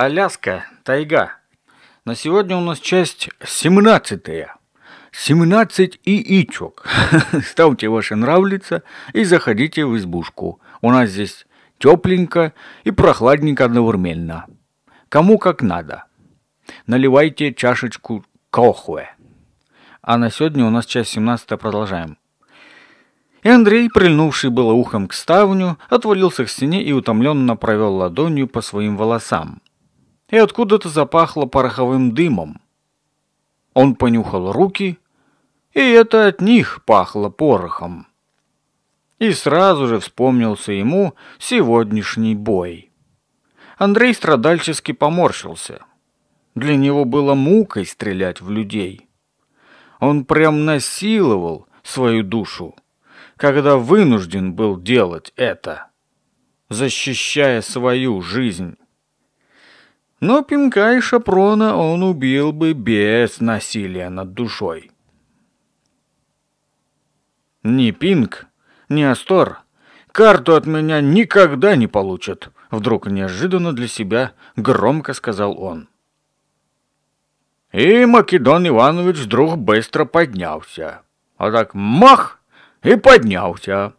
Аляска, тайга. На сегодня у нас часть 17. 17 ичок. Ставьте ваши нравлица и заходите в избушку. У нас здесь тепленько и прохладненько одновременно. Кому как надо. Наливайте чашечку кохве. А на сегодня у нас часть 17 продолжаем. И Андрей, прильнувший было ухом к ставню, отвалился к стене и утомленно провел ладонью по своим волосам и откуда-то запахло пороховым дымом. Он понюхал руки, и это от них пахло порохом. И сразу же вспомнился ему сегодняшний бой. Андрей страдальчески поморщился. Для него было мукой стрелять в людей. Он прям насиловал свою душу, когда вынужден был делать это, защищая свою жизнь. Но Пинка и Шапрона он убил бы без насилия над душой. Ни Пинг, ни Астор карту от меня никогда не получат, вдруг неожиданно для себя громко сказал он. И Македон Иванович вдруг быстро поднялся. А так мах и поднялся.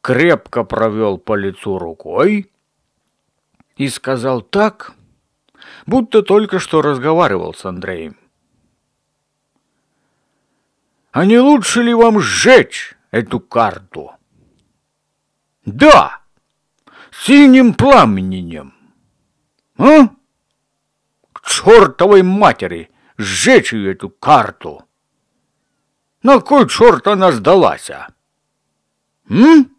Крепко провел по лицу рукой и сказал так, будто только что разговаривал с Андреем. «А не лучше ли вам сжечь эту карту?» «Да! Синим пламенем!» «А? К чертовой матери! Сжечь эту карту!» «На кой черт она сдалась?» а? «М?»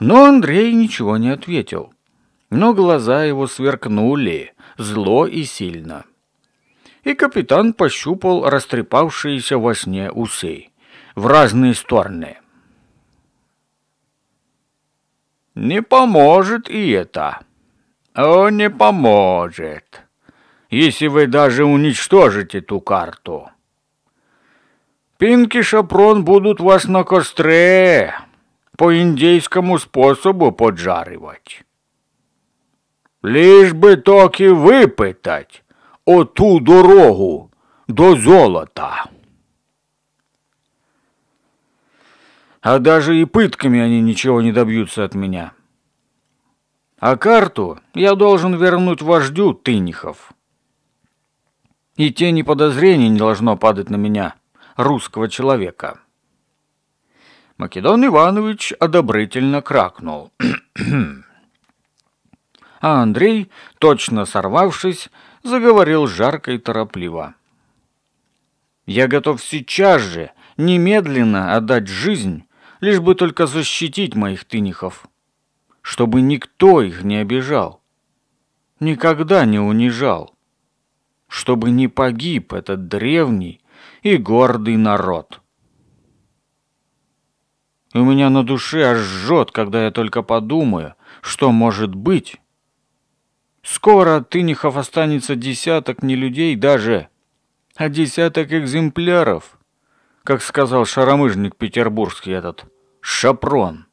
Но Андрей ничего не ответил но глаза его сверкнули зло и сильно. И капитан пощупал растрепавшиеся во сне усы в разные стороны. «Не поможет и это. О, не поможет, если вы даже уничтожите ту карту. Пинки Шапрон будут вас на костре по индейскому способу поджаривать». Ліж би токи випитать оту дорогу до золота. А даже и пытками они ничего не добьются от меня. А карту я должен вернуть вождю Тынихов. И тени подозрений не должно падать на меня, русского человека. Македон Иванович одобрительно кракнул. а Андрей, точно сорвавшись, заговорил жарко и торопливо. «Я готов сейчас же, немедленно отдать жизнь, лишь бы только защитить моих тынихов, чтобы никто их не обижал, никогда не унижал, чтобы не погиб этот древний и гордый народ». У меня на душе аж жжет, когда я только подумаю, что может быть, Скоро от тынихов останется десяток не людей даже, а десяток экземпляров, как сказал шаромыжник петербургский этот Шапрон.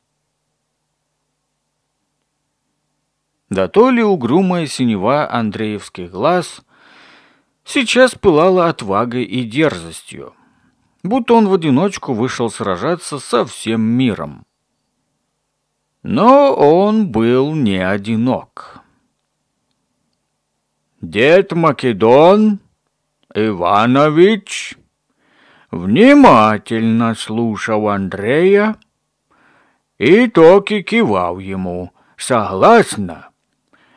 Да то ли угрюмая синева Андреевских глаз сейчас пылала отвагой и дерзостью, будто он в одиночку вышел сражаться со всем миром. Но он был не одинок дед Македон Иванович внимательно слушал Андрея и токи кивал ему согласно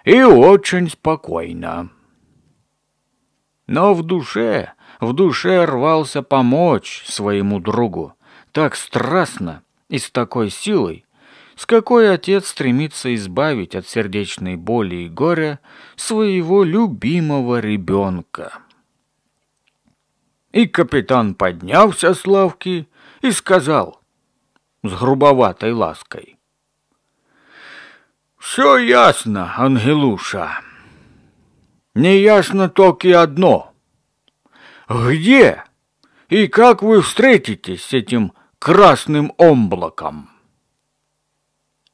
и очень спокойно. Но в душе, в душе рвался помочь своему другу так страстно и с такой силой, с какой отец стремится избавить от сердечной боли и горя своего любимого ребенка. И капитан поднялся с лавки и сказал с грубоватой лаской. «Все ясно, Ангелуша. Не ясно только одно. Где и как вы встретитесь с этим красным облаком?»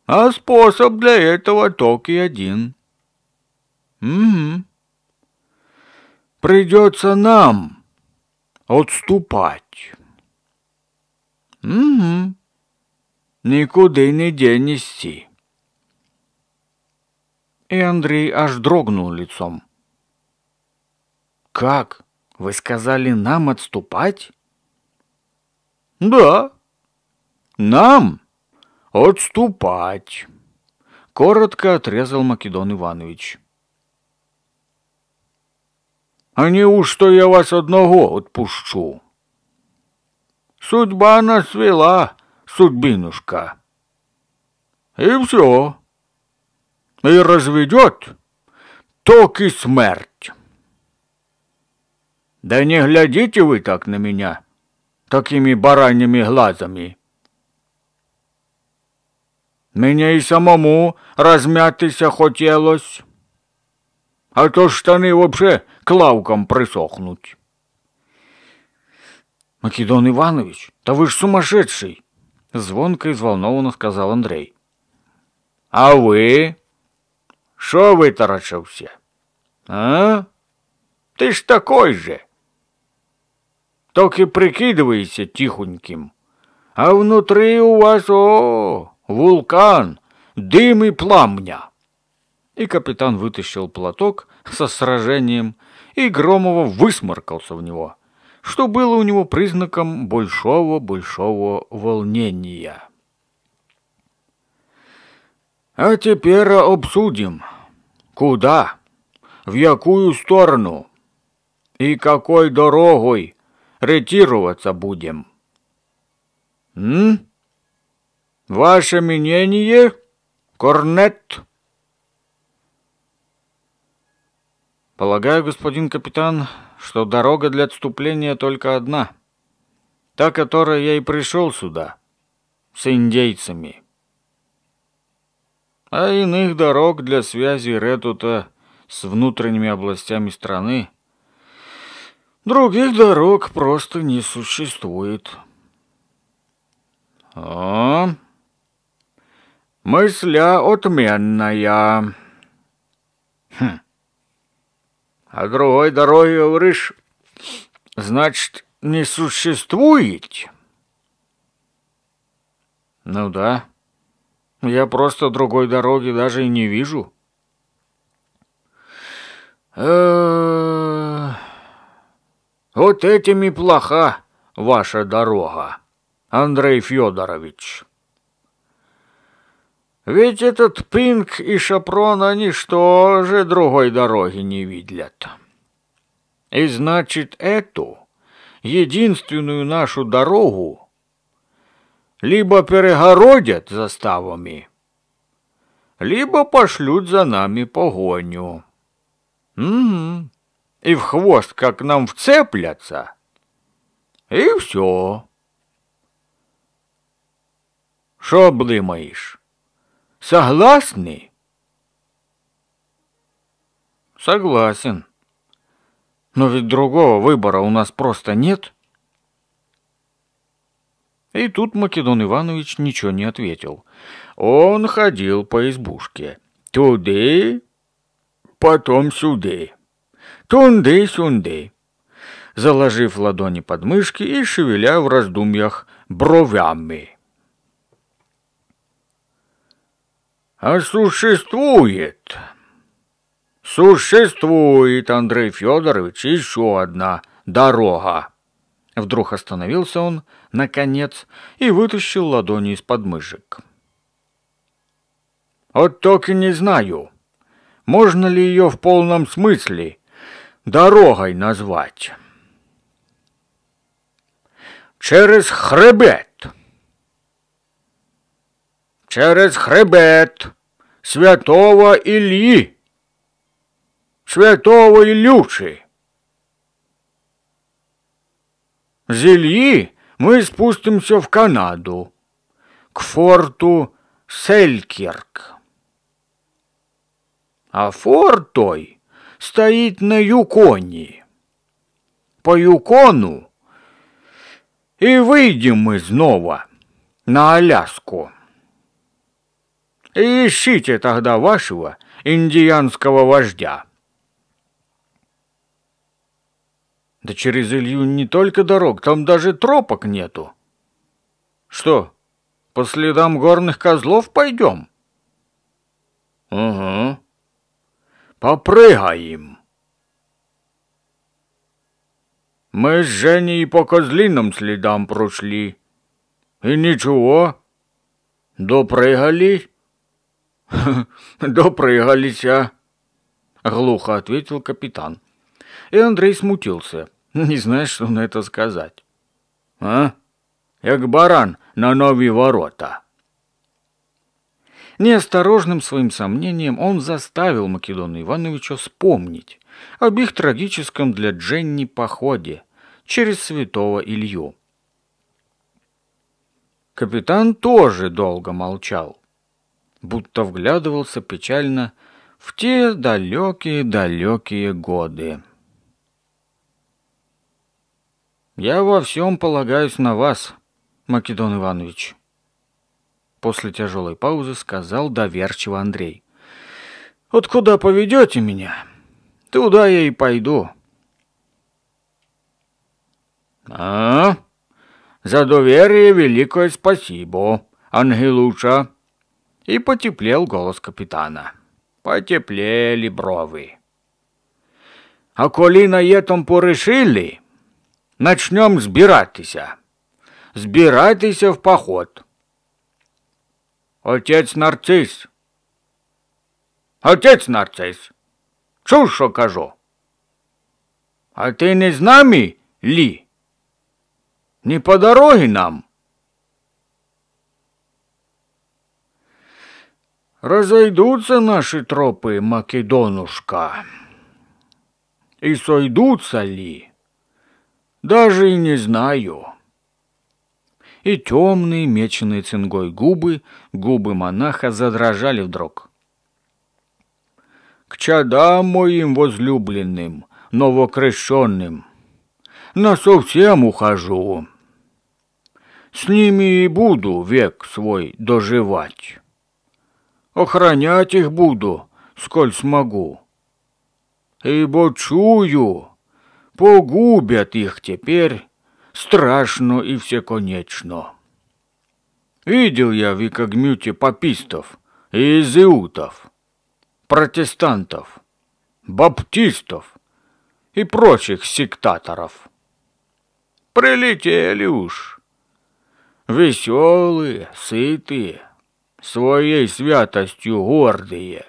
А способ для этого только один. Угу. Придется нам отступать. Угу. Никуда не денешься. И Андрей аж дрогнул лицом. «Как? Вы сказали нам отступать?» «Да, нам!» «Отступать!» — коротко отрезал Македон Иванович. «А неужто я вас одного отпущу?» «Судьба нас вела, судьбинушка!» «И все!» «И разведет, ток и смерть!» «Да не глядите вы так на меня, такими бараньими глазами!» Меня и самому размятися хотелось, а то штаны вообще к присохнуть. «Македон Иванович, да вы ж сумасшедший!» — звонко и взволнованно сказал Андрей. «А вы? Шо вытаращился? А? Ты ж такой же! Только прикидывайся тихоньким, а внутри у вас, о, -о, -о Вулкан! Дым и пламня!» И капитан вытащил платок со сражением, и громово высморкался в него, что было у него признаком большого-большого волнения. «А теперь обсудим, куда, в якую сторону и какой дорогой ретироваться будем». «М?» Ваше мнение, Корнет? Полагаю, господин капитан, что дорога для отступления только одна. Та, которой я и пришел сюда, с индейцами. А иных дорог для связи Ретута с внутренними областями страны других дорог просто не существует. А? Мысля отменная. Хм. А другой дороги, говоришь, значит, не существует? Ну да. Я просто другой дороги даже и не вижу. Э, вот этими плоха ваша дорога, Андрей Федорович. Ведь этот Пинг и Шапрон, они что же другой дороги не видят. И значит, эту, единственную нашу дорогу, либо перегородят заставами, либо пошлют за нами погоню. Угу. И в хвост, как нам вцепляться, и все. Что обдымаешь? Согласны? Согласен. Но ведь другого выбора у нас просто нет. И тут Македон Иванович ничего не ответил. Он ходил по избушке. Туды, потом сюды. Тунды-сюнды. Заложив ладони под мышки и шевеля в раздумьях бровями. А существует. Существует, Андрей Федорович, еще одна дорога. Вдруг остановился он, наконец, и вытащил ладони из подмышек. Вот только не знаю, можно ли ее в полном смысле дорогой назвать. Через хребет через хребет святого Ильи, святого Илюши. С Ильи мы спустимся в Канаду, к форту Селькирк. А форт той стоит на Юконе. По Юкону и выйдем мы снова на Аляску ищите тогда вашего индианского вождя». Да через Илью не только дорог, там даже тропок нету. Что, по следам горных козлов пойдем? Угу. Попрыгаем. Мы с Женей по козлиным следам прошли. И ничего, допрыгались. «Допрыгались, а!» — глухо ответил капитан. И Андрей смутился, не зная, что на это сказать. «А? Как баран на новые ворота!» Неосторожным своим сомнением он заставил Македона Ивановича вспомнить об их трагическом для Дженни походе через святого Илью. Капитан тоже долго молчал будто вглядывался печально в те далекие-далекие годы. «Я во всем полагаюсь на вас, Македон Иванович», — после тяжелой паузы сказал доверчиво Андрей. «Вот куда поведете меня, туда я и пойду». «А, за доверие великое спасибо, Ангелуша», и потеплел голос капитана. Потеплели брови. А коли на этом порешили, начнем сбираться, сбираться в поход. Отец нарцисс. Отец нарцисс. Чушь що кажу? А ты не с нами, ли? Не по дороге нам. Разойдутся наши тропы, Македонушка. И сойдутся ли? Даже и не знаю. И темные, меченые цингой губы, губы монаха задрожали вдруг. К чадам моим возлюбленным, новокрещенным, на совсем ухожу. С ними и буду век свой доживать. Охранять их буду, сколь смогу. Ибо чую, погубят их теперь страшно и всеконечно. Видел я в Икогмюте папистов и изиутов, протестантов, баптистов и прочих сектаторов. Прилетели уж. Веселые, сытые, своей святостью гордые.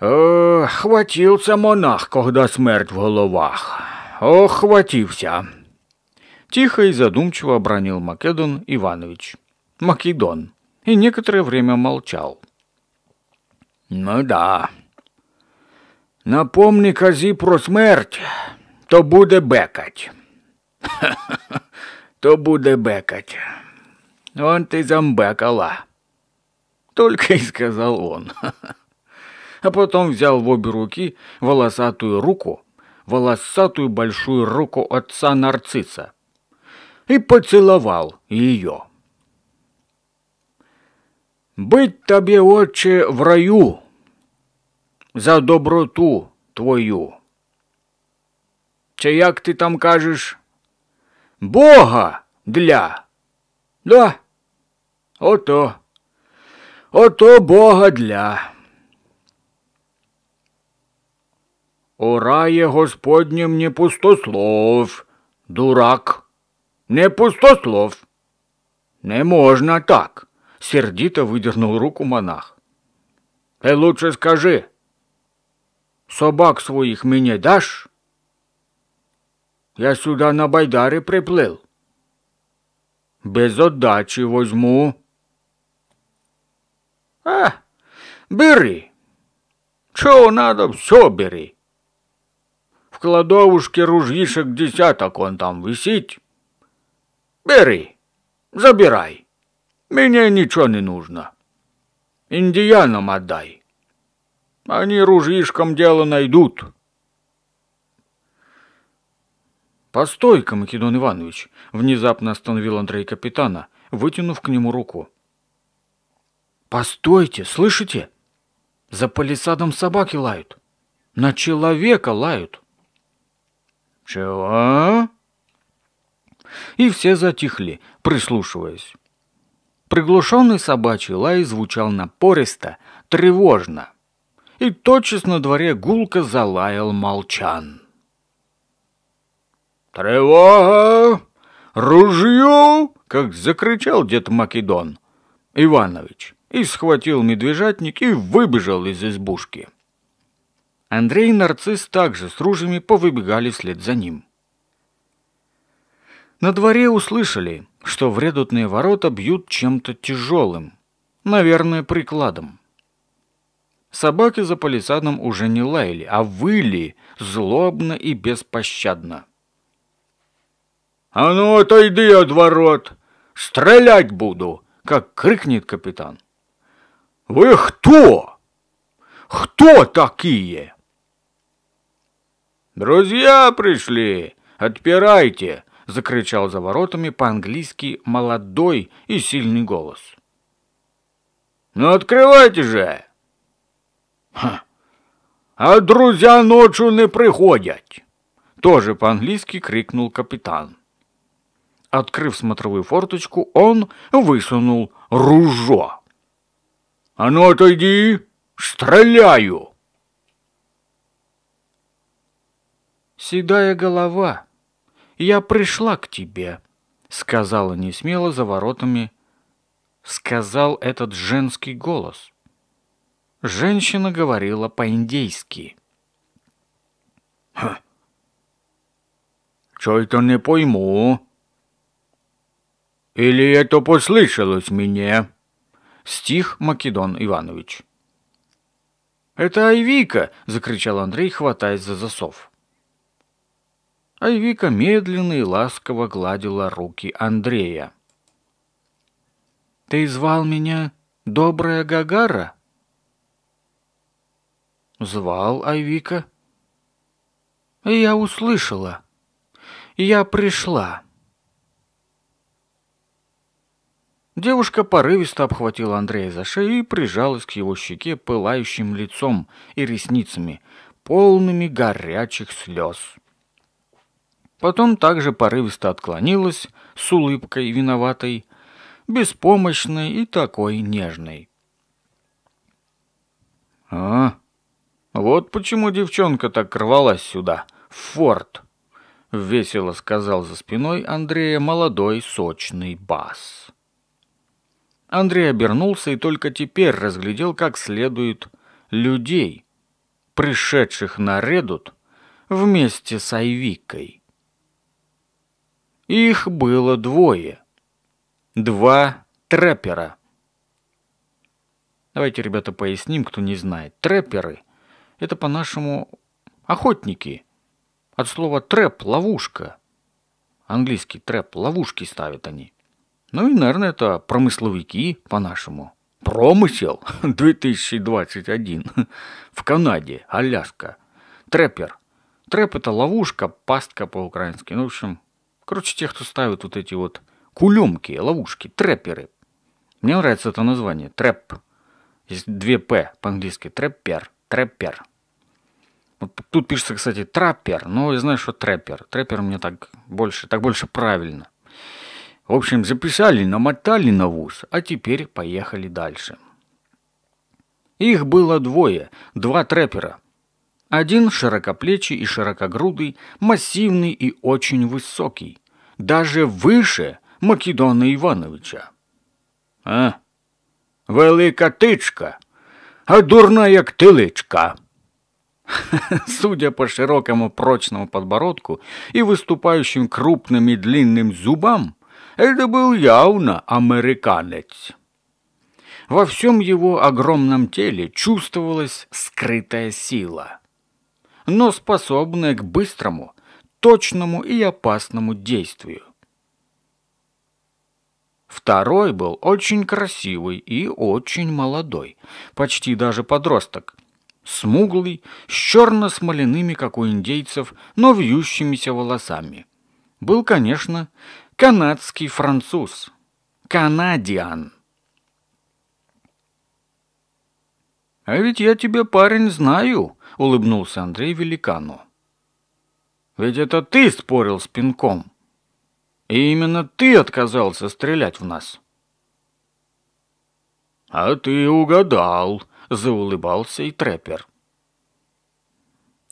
Ох, хватился монах, когда смерть в головах. Охватився. Тихо и задумчиво бронил Македон Иванович. Македон. И некоторое время молчал. Ну да. Напомни казі про смерть, то буде бекать. То буде бекать. «Он ты зомбак, Только и сказал он. А потом взял в обе руки волосатую руку, волосатую большую руку отца нарцисса и поцеловал ее. «Быть тебе, отче, в раю за доброту твою!» че як ты там кажешь, Бога для. Да. Ото, ото бога для. Орає рає Господнім не пустослов, дурак, не пустослов. Не можна так, сердито видернув руку монах. Ти лучше скажи, собак своїх мені даш? Я сюда на байдари приплив. Без отдачі возьму. А, бери. Чего надо, все бери. В кладовушке ружьишек десяток он там висит. Бери, забирай. Мне ничего не нужно. Индиянам отдай. Они ружьишком дело найдут. «Постой-ка, Македон Иванович!» — внезапно остановил Андрей капитана, вытянув к нему руку. «Постойте, слышите? За палисадом собаки лают. На человека лают». «Чего?» И все затихли, прислушиваясь. Приглушенный собачий лай звучал напористо, тревожно. И тотчас на дворе гулко залаял молчан. «Тревога! Ружье!» — как закричал дед Македон Иванович и схватил медвежатник и выбежал из избушки. Андрей и нарцисс также с ружьями повыбегали вслед за ним. На дворе услышали, что вредутные ворота бьют чем-то тяжелым, наверное, прикладом. Собаки за палисадом уже не лаяли, а выли злобно и беспощадно. «А ну, отойди от ворот! Стрелять буду!» — как крикнет капитан. Вы кто? Кто такие? Друзья пришли. Отпирайте, закричал за воротами по-английски молодой и сильный голос. Ну открывайте же. Ха. А друзья ночью не приходят. Тоже по-английски крикнул капитан. Открыв смотровую форточку, он высунул ружо. «А ну отойди! Стреляю!» «Седая голова, я пришла к тебе», — сказала несмело за воротами. Сказал этот женский голос. Женщина говорила по-индейски. «Ха! Чё-то не пойму. Или это послышалось мне?» Стих Македон Иванович. «Это Айвика!» – закричал Андрей, хватаясь за засов. Айвика медленно и ласково гладила руки Андрея. «Ты звал меня Добрая Гагара?» «Звал Айвика». «Я услышала. Я пришла». Девушка порывисто обхватила Андрея за шею и прижалась к его щеке пылающим лицом и ресницами, полными горячих слез. Потом также порывисто отклонилась с улыбкой виноватой, беспомощной и такой нежной. «А, вот почему девчонка так рвалась сюда, в форт!» — весело сказал за спиной Андрея молодой сочный бас. Андрей обернулся и только теперь разглядел как следует людей, пришедших на Редут вместе с Айвикой. Их было двое. Два трэпера. Давайте, ребята, поясним, кто не знает. Трэперы – это по-нашему охотники. От слова «трэп» – ловушка. Английский «трэп» – ловушки ставят они – ну і, наверное, это промисловики по-нашому. Промысел 2021 в Канаде, Аляска. Трэпер. Трэп это ловушка, пастка по-украински. Ну, в общем, короче, те, кто ставит вот эти вот кулемки, ловушки, трэперы. Мне нравится это название. Трэп. Есть две П по-английски. Трэпер. Трэпер. Вот тут пишется, кстати, траппер, но я знаю, что трэпер. Трэпер мне так больше, так больше правильно. В общем, записали, намотали на вуз, а теперь поехали дальше. Их было двое, два трэпера. Один широкоплечий и широкогрудый, массивный и очень высокий. Даже выше Македона Ивановича. «А, велика тычка, а дурная ктылычка!» Судя по широкому прочному подбородку и выступающим крупным и длинным зубам, это был явно американец. Во всем его огромном теле чувствовалась скрытая сила, но способная к быстрому, точному и опасному действию. Второй был очень красивый и очень молодой, почти даже подросток. Смуглый, с черно-смоляными, как у индейцев, но вьющимися волосами. Был, конечно, Канадский француз. Канадиан. «А ведь я тебя, парень, знаю», — улыбнулся Андрей Великану. «Ведь это ты спорил с пинком. И именно ты отказался стрелять в нас». «А ты угадал», — заулыбался и Трэпер.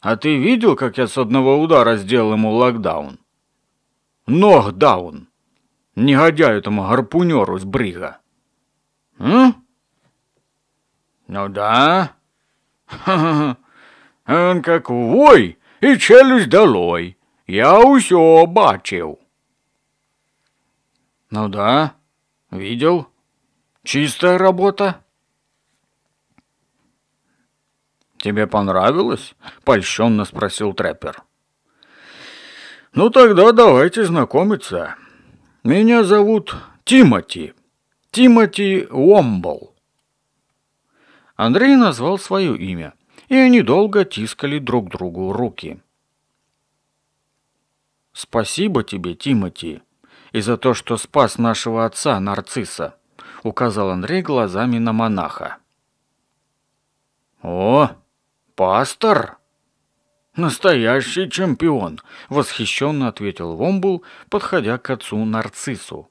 «А ты видел, как я с одного удара сделал ему локдаун?» Ног даун. Негодяю тому гарпунеру с брига. М? Ну да. Он как вой и челюсть долой. Я усё бачил. Ну да, видел. Чистая работа. Тебе понравилось? Польщенно спросил трэпер. Ну тогда давайте знакомиться. Меня зовут Тимати. Тимати Уомбл. Андрей назвал свое имя, и они долго тискали друг другу руки. «Спасибо тебе, Тимати, и за то, что спас нашего отца, нарцисса», — указал Андрей глазами на монаха. «О, пастор!» «Настоящий чемпион!» – восхищенно ответил Вомбул, подходя к отцу Нарциссу.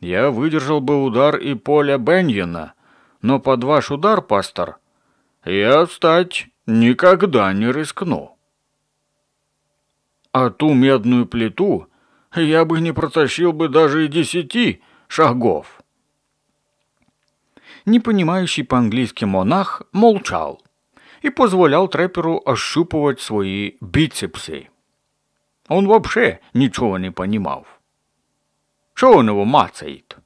«Я выдержал бы удар и поля Беньена, но под ваш удар, пастор, я встать никогда не рискну». «А ту медную плиту я бы не протащил бы даже и десяти шагов». Непонимающий по-английски монах молчал и позволял трэперу ощупывать свои бицепсы. Он вообще ничего не понимал. Что он его мацает?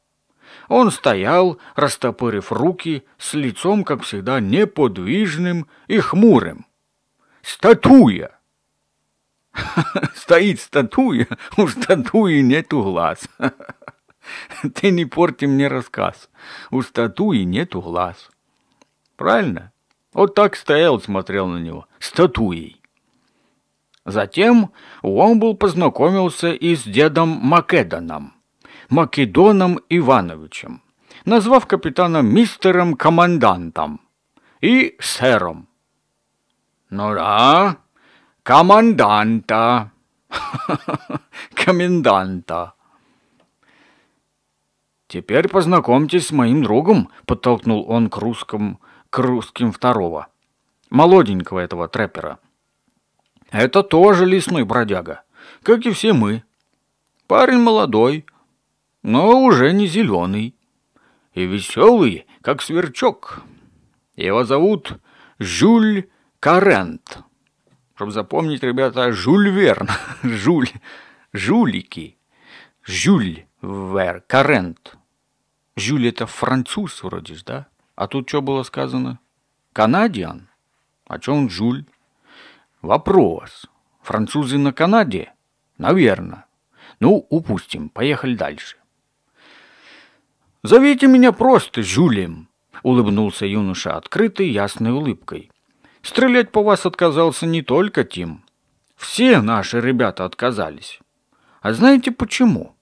Он стоял, растопырив руки, с лицом, как всегда, неподвижным и хмурым. «Статуя!» Стоит статуя, у статуи нету глаз. Ты не порти мне рассказ. У статуи нету глаз. Правильно? Вот так стоял смотрел на него, статуей. Затем Уомбл познакомился и с дедом Македоном Македоном Ивановичем, назвав капитана мистером-командантом и сэром. «Ну да, команданта, коменданта». «Теперь познакомьтесь с моим другом», — подтолкнул он к русскому к русским второго. Молоденького этого трэпера. Это тоже лесной бродяга, как и все мы. Парень молодой, но уже не зеленый. И веселый, как сверчок. Его зовут Жюль Карент. Чтобы запомнить, ребята, Жюль Верн. Жюль. Жулики. Жюль Вер. Карент. Жюль это француз вроде же, да? А тут что было сказано? Канадиан? О чем Жуль? Вопрос. Французы на Канаде? Наверное. Ну, упустим. Поехали дальше. «Зовите меня просто Жулем. улыбнулся юноша открытой ясной улыбкой. «Стрелять по вас отказался не только Тим. Все наши ребята отказались. А знаете почему?»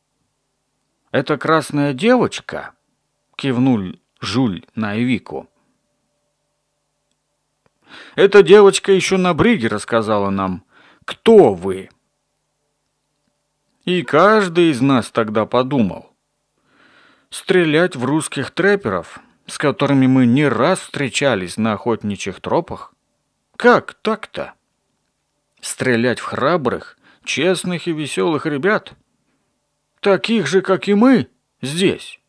«Это красная девочка», — кивнул Жуль Найвико. «Эта девочка еще на бриге рассказала нам, кто вы». И каждый из нас тогда подумал. Стрелять в русских трэперов, с которыми мы не раз встречались на охотничьих тропах? Как так-то? Стрелять в храбрых, честных и веселых ребят? Таких же, как и мы, здесь.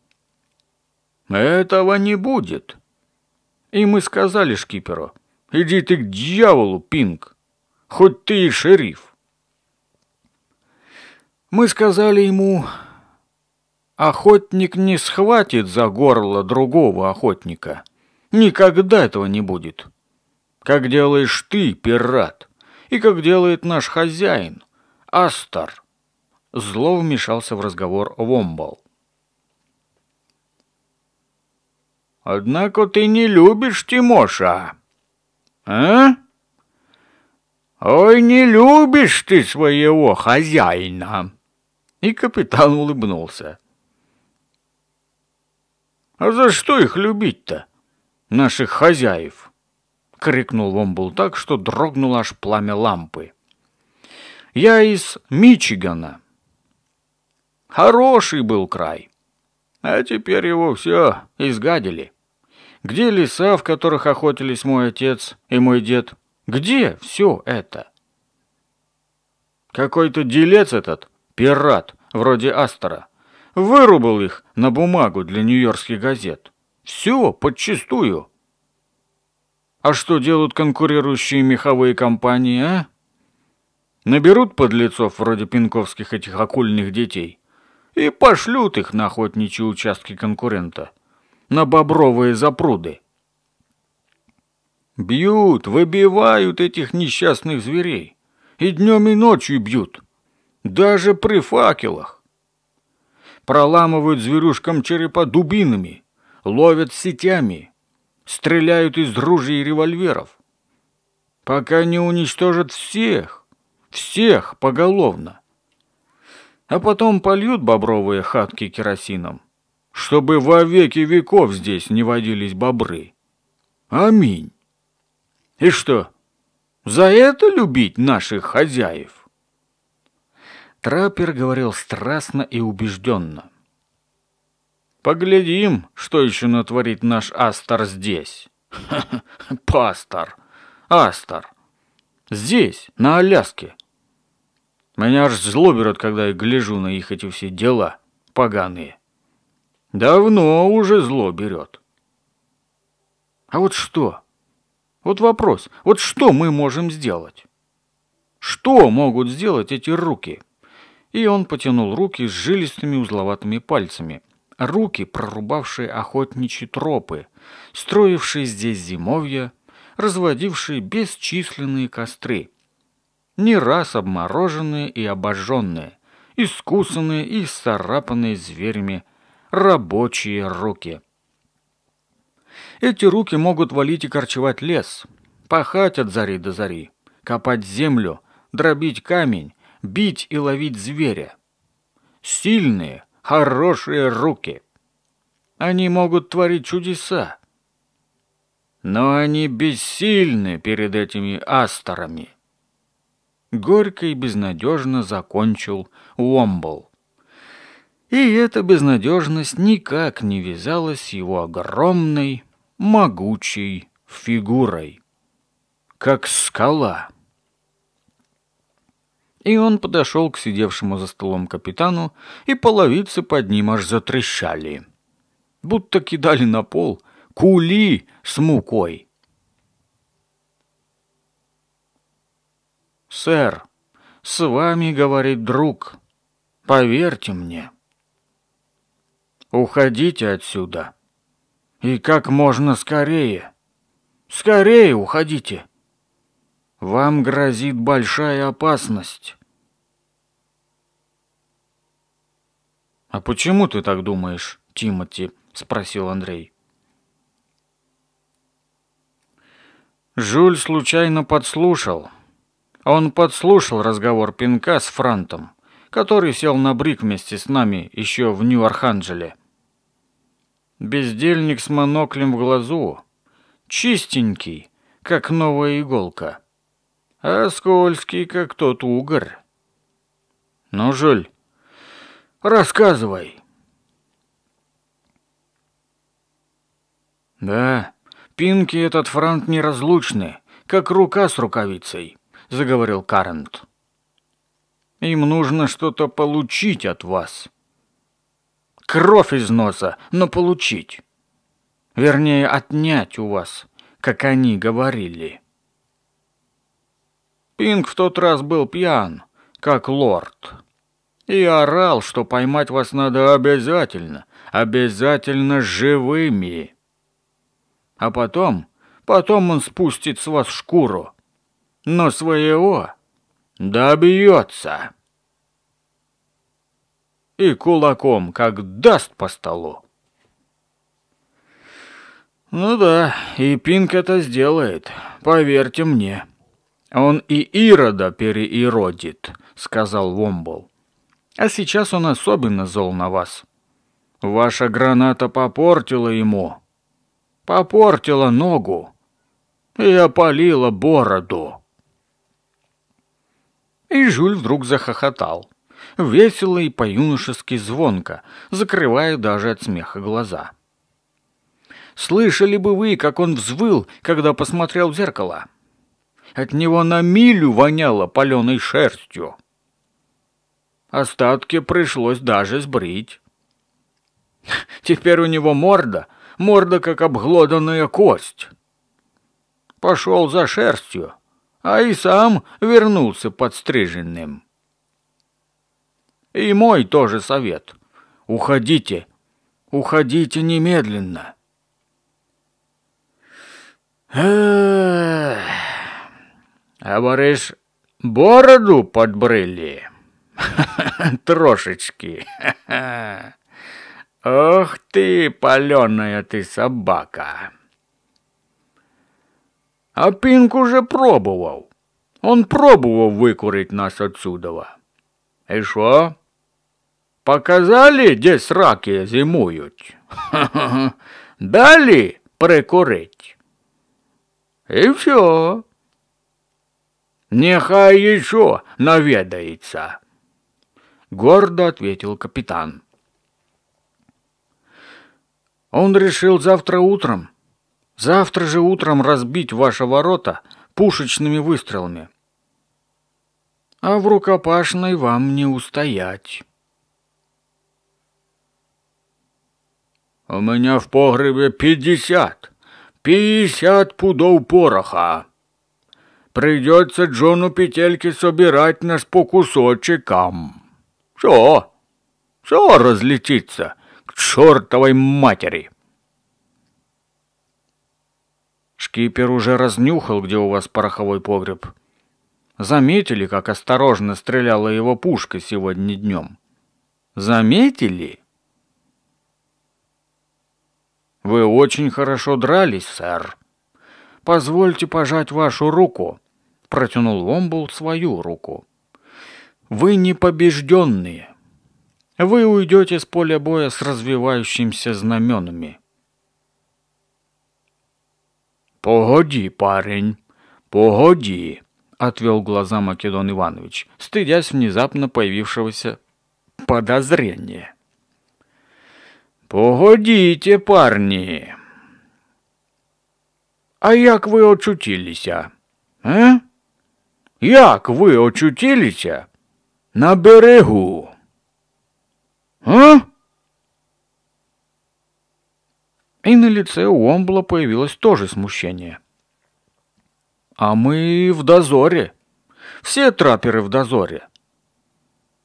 «Этого не будет». И мы сказали шкиперу, «Иди ты к дьяволу, Пинг, хоть ты и шериф». Мы сказали ему, «Охотник не схватит за горло другого охотника. Никогда этого не будет. Как делаешь ты, пират, и как делает наш хозяин, Астар». Зло вмешался в разговор Вомбал. Однако ты не любишь Тимоша. А? Ой, не любишь ты своего хозяина. И капитан улыбнулся. А за что их любить-то, наших хозяев? крикнул Вомбул так, что дрогнуло аж пламя лампы. Я из Мичигана. Хороший был край. А теперь его все изгадили. Где леса, в которых охотились мой отец и мой дед? Где все это? Какой-то делец этот, пират, вроде Астера, вырубал их на бумагу для нью-йоркских газет. Все подчистую. А что делают конкурирующие меховые компании, а? Наберут подлецов вроде пинковских этих окульных детей и пошлют их на охотничьи участки конкурента – на бобровые запруды. Бьют, выбивают этих несчастных зверей. И днем, и ночью бьют. Даже при факелах. Проламывают зверюшкам черепа дубинами, ловят сетями, стреляют из ружей и револьверов. Пока не уничтожат всех, всех поголовно. А потом польют бобровые хатки керосином чтобы во веки веков здесь не водились бобры. Аминь. И что, за это любить наших хозяев? Траппер говорил страстно и убежденно. Поглядим, что еще натворит наш Астор здесь. Пастор. Астор. Здесь, на Аляске. Меня аж зло берет, когда я гляжу на их эти все дела поганые. Давно уже зло берет. А вот что? Вот вопрос. Вот что мы можем сделать? Что могут сделать эти руки? И он потянул руки с жилистыми узловатыми пальцами. Руки, прорубавшие охотничьи тропы, строившие здесь зимовья, разводившие бесчисленные костры. Не раз обмороженные и обожженные, искусанные и исцарапанные зверями рабочие руки. Эти руки могут валить и корчевать лес, пахать от зари до зари, копать землю, дробить камень, бить и ловить зверя. Сильные, хорошие руки. Они могут творить чудеса. Но они бессильны перед этими астерами. Горько и безнадежно закончил Уомбл. И эта безнадежность никак не вязалась с его огромной, могучей фигурой, как скала. И он подошел к сидевшему за столом капитану, и половицы под ним аж затрещали, будто кидали на пол кули с мукой. «Сэр, с вами говорит друг, поверьте мне». Уходите отсюда. И как можно скорее. Скорее уходите. Вам грозит большая опасность. А почему ты так думаешь, Тимати? спросил Андрей. Жюль случайно подслушал. Он подслушал разговор Пинка с Франтом, который сел на брик вместе с нами еще в Нью-Архангеле. Бездельник с моноклем в глазу. Чистенький, как новая иголка. А скользкий, как тот угор. Ну, Жуль, рассказывай. Да, Пинки этот франт неразлучны, как рука с рукавицей, заговорил Карент. Им нужно что-то получить от вас. — кровь из носа, но получить. Вернее, отнять у вас, как они говорили. Пинг в тот раз был пьян, как лорд. И орал, что поймать вас надо обязательно, обязательно живыми. А потом, потом он спустит с вас шкуру. Но своего добьется и кулаком, как даст по столу. Ну да, и Пинк это сделает, поверьте мне. Он и Ирода переиродит, сказал Вомбол. А сейчас он особенно зол на вас. Ваша граната попортила ему. Попортила ногу. И опалила бороду. И Жюль вдруг захохотал весело и по-юношески звонко, закрывая даже от смеха глаза. Слышали бы вы, как он взвыл, когда посмотрел в зеркало. От него на милю воняло паленой шерстью. Остатки пришлось даже сбрить. Теперь у него морда, морда как обглоданная кость. Пошел за шерстью, а и сам вернулся подстриженным. И мой тоже совет. Уходите. Уходите немедленно. А барыш бороду подбрили. Трошечки. Ох ты, паленая ты собака. А Пинк уже пробовал. Он пробовал выкурить нас отсюда. И шо? Показали, де сраки зимують. Ха -ха -ха. Далі прикурить. І все. Нехай еще наведается. Гордо ответил капитан. Он решил завтра утром, завтра же утром разбить ваши ворота пушечными выстрелами. А в рукопашной вам не устоять. У меня в погребе пятьдесят, пятьдесят пудов пороха. Придется Джону петельки собирать нас по кусочкам. Все, все разлетится? К чертовой матери!» Шкипер уже разнюхал, где у вас пороховой погреб. Заметили, как осторожно стреляла его пушка сегодня днем? Заметили? «Вы очень хорошо дрались, сэр. Позвольте пожать вашу руку», — протянул Вомбл свою руку. «Вы непобежденные. Вы уйдете с поля боя с развивающимися знаменами». «Погоди, парень, погоди», — отвел глаза Македон Иванович, стыдясь внезапно появившегося подозрения. Погодите, парні. А як ви очутіліся? Е? Як ви очутіліся на берегу? А? И на лице у Омбла появилось тоже смущение. А мы в дозоре. Все траперы в дозоре.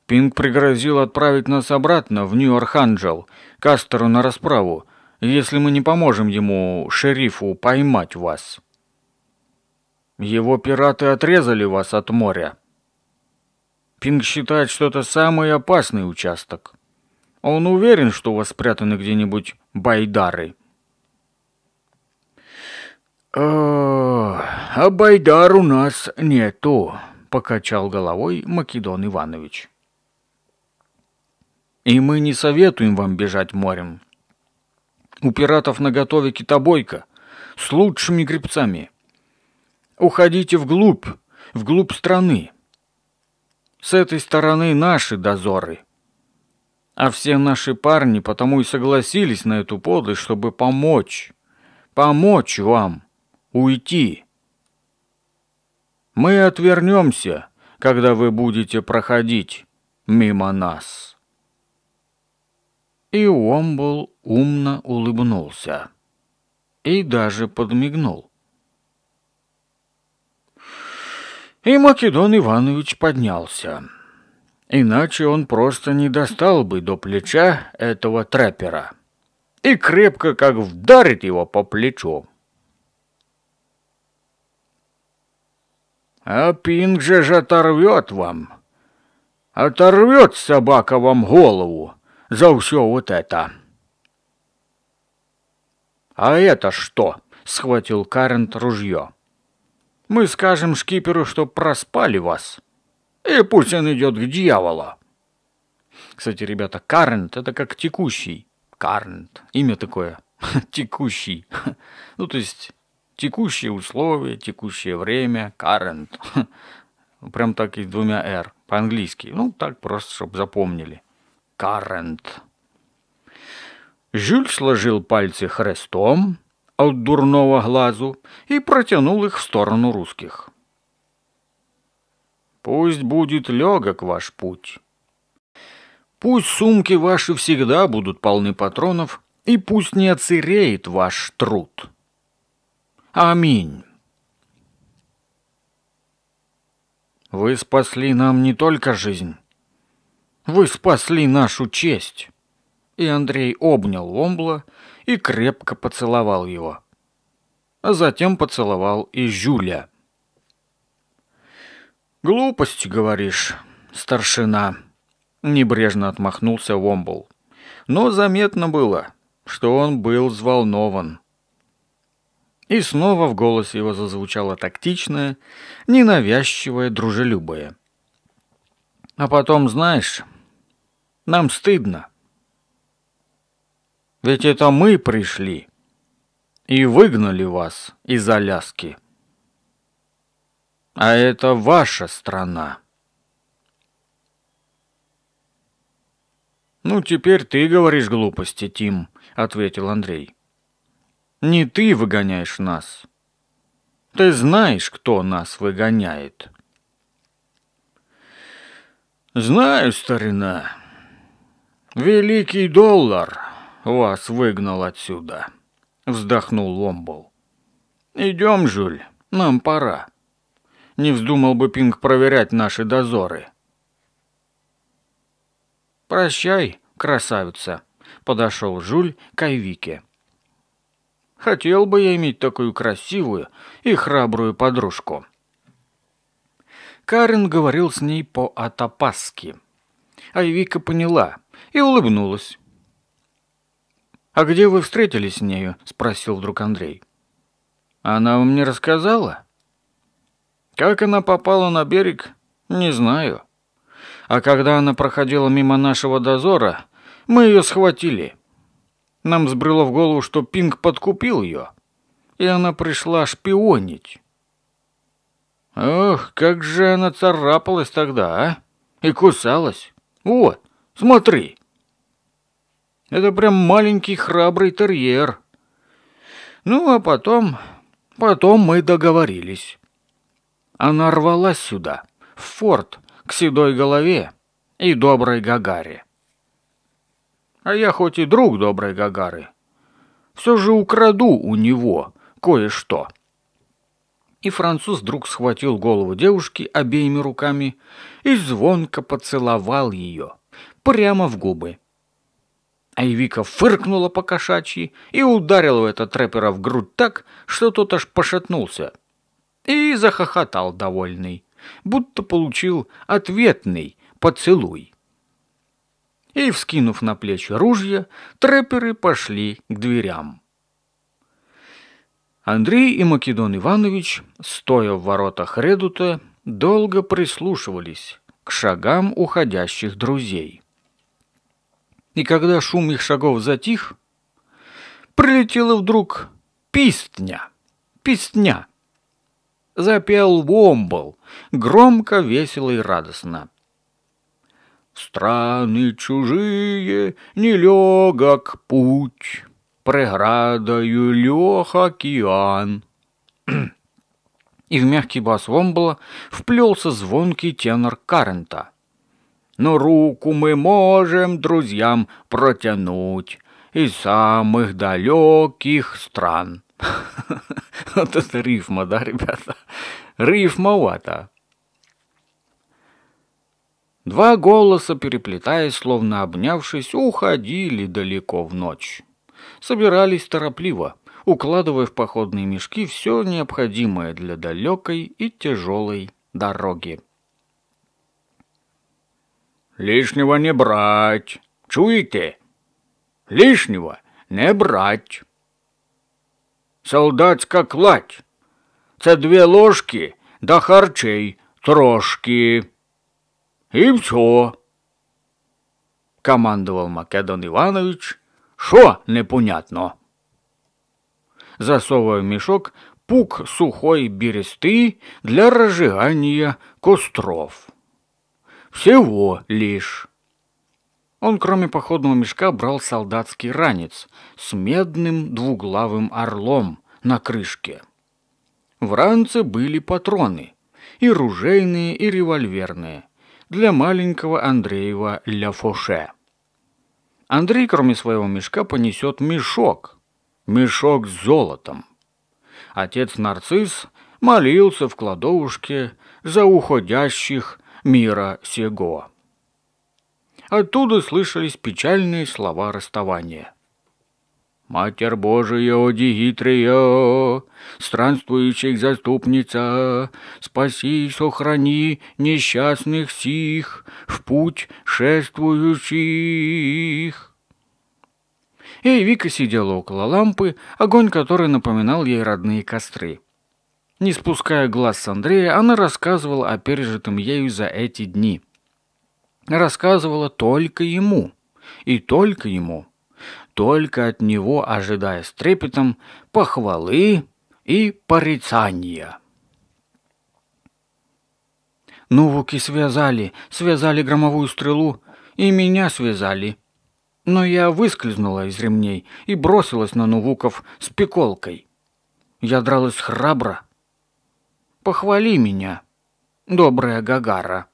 Пинг пригрозил отправить нас обратно в Нью-Архангел, Кастеру на расправу, если мы не поможем ему, шерифу, поймать вас. Его пираты отрезали вас от моря. Пинг считает, что это самый опасный участок. Он уверен, что у вас спрятаны где-нибудь байдары. «О, «Э, а байдар у нас нету», — покачал головой Македон Иванович. И мы не советуем вам бежать морем. У пиратов наготове китобойка с лучшими грибцами. Уходите вглубь, вглубь страны. С этой стороны наши дозоры. А все наши парни потому и согласились на эту подлость, чтобы помочь. Помочь вам. Уйти. Мы отвернемся, когда вы будете проходить мимо нас. И Уомбл умно улыбнулся. И даже подмигнул. И Македон Иванович поднялся. Иначе он просто не достал бы до плеча этого трэпера И крепко как вдарит его по плечу. А Пинг же ж оторвет вам. Оторвет собака вам голову за все вот это. «А это что?» – схватил Карент ружье. «Мы скажем шкиперу, что проспали вас, и пусть он идет к дьяволу». Кстати, ребята, Карент – это как текущий. Карент – имя такое. Текущий. Ну, то есть текущие условия, текущее время, current. Прям так и двумя R по-английски. Ну, так просто, чтобы запомнили. Current. Жюль сложил пальцы хрестом от дурного глазу и протянул их в сторону русских. «Пусть будет легок ваш путь. Пусть сумки ваши всегда будут полны патронов, и пусть не оцереет ваш труд. Аминь». «Вы спасли нам не только жизнь, вы спасли нашу честь!» И Андрей обнял Ломбла и крепко поцеловал его. А затем поцеловал и Жюля. «Глупость, говоришь, старшина!» Небрежно отмахнулся Ломбл. Но заметно было, что он был взволнован. И снова в голосе его зазвучало тактичное, ненавязчивое дружелюбие. «А потом, знаешь, нам стыдно. Ведь это мы пришли и выгнали вас из Аляски. А это ваша страна. «Ну, теперь ты говоришь глупости, Тим», — ответил Андрей. «Не ты выгоняешь нас. Ты знаешь, кто нас выгоняет». «Знаю, старина», «Великий доллар вас выгнал отсюда», — вздохнул Ломбол. «Идем, Жюль, нам пора. Не вздумал бы Пинг проверять наши дозоры». «Прощай, красавица», — подошел Жюль к Айвике. «Хотел бы я иметь такую красивую и храбрую подружку». Карен говорил с ней по атапаски Айвика поняла — и улыбнулась. «А где вы встретились с нею?» — спросил вдруг Андрей. «Она вам не рассказала?» «Как она попала на берег, не знаю. А когда она проходила мимо нашего дозора, мы ее схватили. Нам сбрыло в голову, что Пинг подкупил ее, и она пришла шпионить». «Ох, как же она царапалась тогда, а! И кусалась! Вот, смотри!» Это прям маленький храбрый терьер. Ну, а потом... Потом мы договорились. Она рвалась сюда, в форт, к седой голове и доброй Гагаре. А я хоть и друг доброй Гагары, все же украду у него кое-что. И француз вдруг схватил голову девушки обеими руками и звонко поцеловал ее прямо в губы. Айвика фыркнула по кошачьи и ударила этот трэпера в грудь так, что тот аж пошатнулся. И захохотал довольный, будто получил ответный поцелуй. И, вскинув на плечи ружья, трэперы пошли к дверям. Андрей и Македон Иванович, стоя в воротах Редута, долго прислушивались к шагам уходящих друзей и когда шум их шагов затих, прилетела вдруг пистня, пистня. Запел Вомбл, громко, весело и радостно. Страны чужие, нелегок путь, Преградою лег океан. И в мягкий бас Вомбла вплелся звонкий тенор Карента — но руку мы можем друзьям протянуть из самых далеких стран. Вот это рифма, да, ребята? Рифмовато. Два голоса, переплетаясь, словно обнявшись, уходили далеко в ночь. Собирались торопливо, укладывая в походные мешки все необходимое для далекой и тяжелой дороги. лишнего не брать. Чуєте? Лишнего не брать. Солдатська кладь. Це дві ложки до харчей трошки. І все. Командував Македон Іванович. Що непонятно? Засовывая в мешок пук сухой бересты для разжигания костров. Всего лишь. Он, кроме походного мешка, брал солдатский ранец с медным двуглавым орлом на крышке. В ранце были патроны, и ружейные, и револьверные, для маленького Андреева Ляфоше. Андрей, кроме своего мешка, понесет мешок, мешок с золотом. Отец Нарцисс молился в кладовушке за уходящих мира сего. Оттуда слышались печальные слова расставания. «Матерь Божия, Одигитрия, странствующих заступница, спаси и сохрани несчастных сих, в путь шествующих!» Эй, Вика сидела около лампы, огонь которой напоминал ей родные костры. Не спуская глаз с Андрея, она рассказывала о пережитом ею за эти дни. Рассказывала только ему. И только ему. Только от него, ожидая с трепетом похвалы и порицания. Ну, связали, связали громовую стрелу, и меня связали. Но я выскользнула из ремней и бросилась на Нувуков с пиколкой. Я дралась храбро, Похвали меня, добрая Гагара».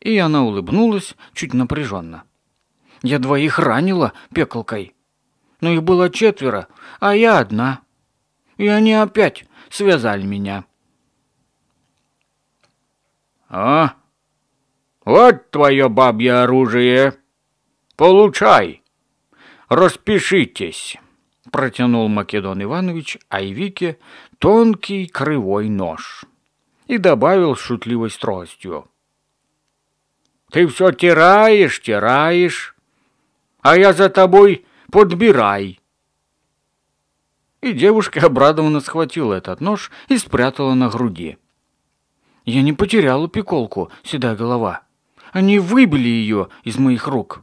И она улыбнулась чуть напряженно. «Я двоих ранила пекалкой, но их было четверо, а я одна. И они опять связали меня». «А, вот твое бабье оружие. Получай. Распишитесь» протянул Македон Иванович Айвике тонкий кривой нож и добавил с шутливой стростью. «Ты все тираешь, тираешь, а я за тобой подбирай». И девушка обрадованно схватила этот нож и спрятала на груди. Я не потерял пиколку, седая голова. Они выбили ее из моих рук.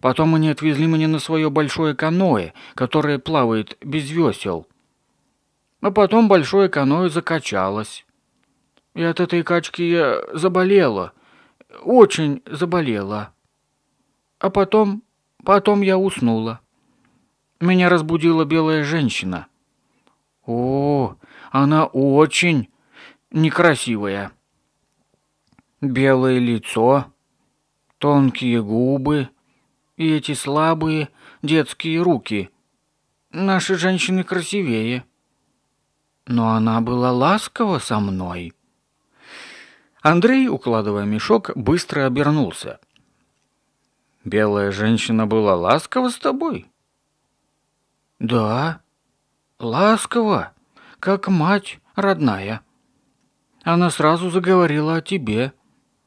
Потом они отвезли меня на свое большое каное, которое плавает без весел. А потом большое каное закачалось. И от этой качки я заболела. Очень заболела. А потом... Потом я уснула. Меня разбудила белая женщина. О, она очень некрасивая. Белое лицо, тонкие губы и эти слабые детские руки. Наши женщины красивее. Но она была ласкова со мной. Андрей, укладывая мешок, быстро обернулся. «Белая женщина была ласкова с тобой?» «Да, ласкова, как мать родная. Она сразу заговорила о тебе,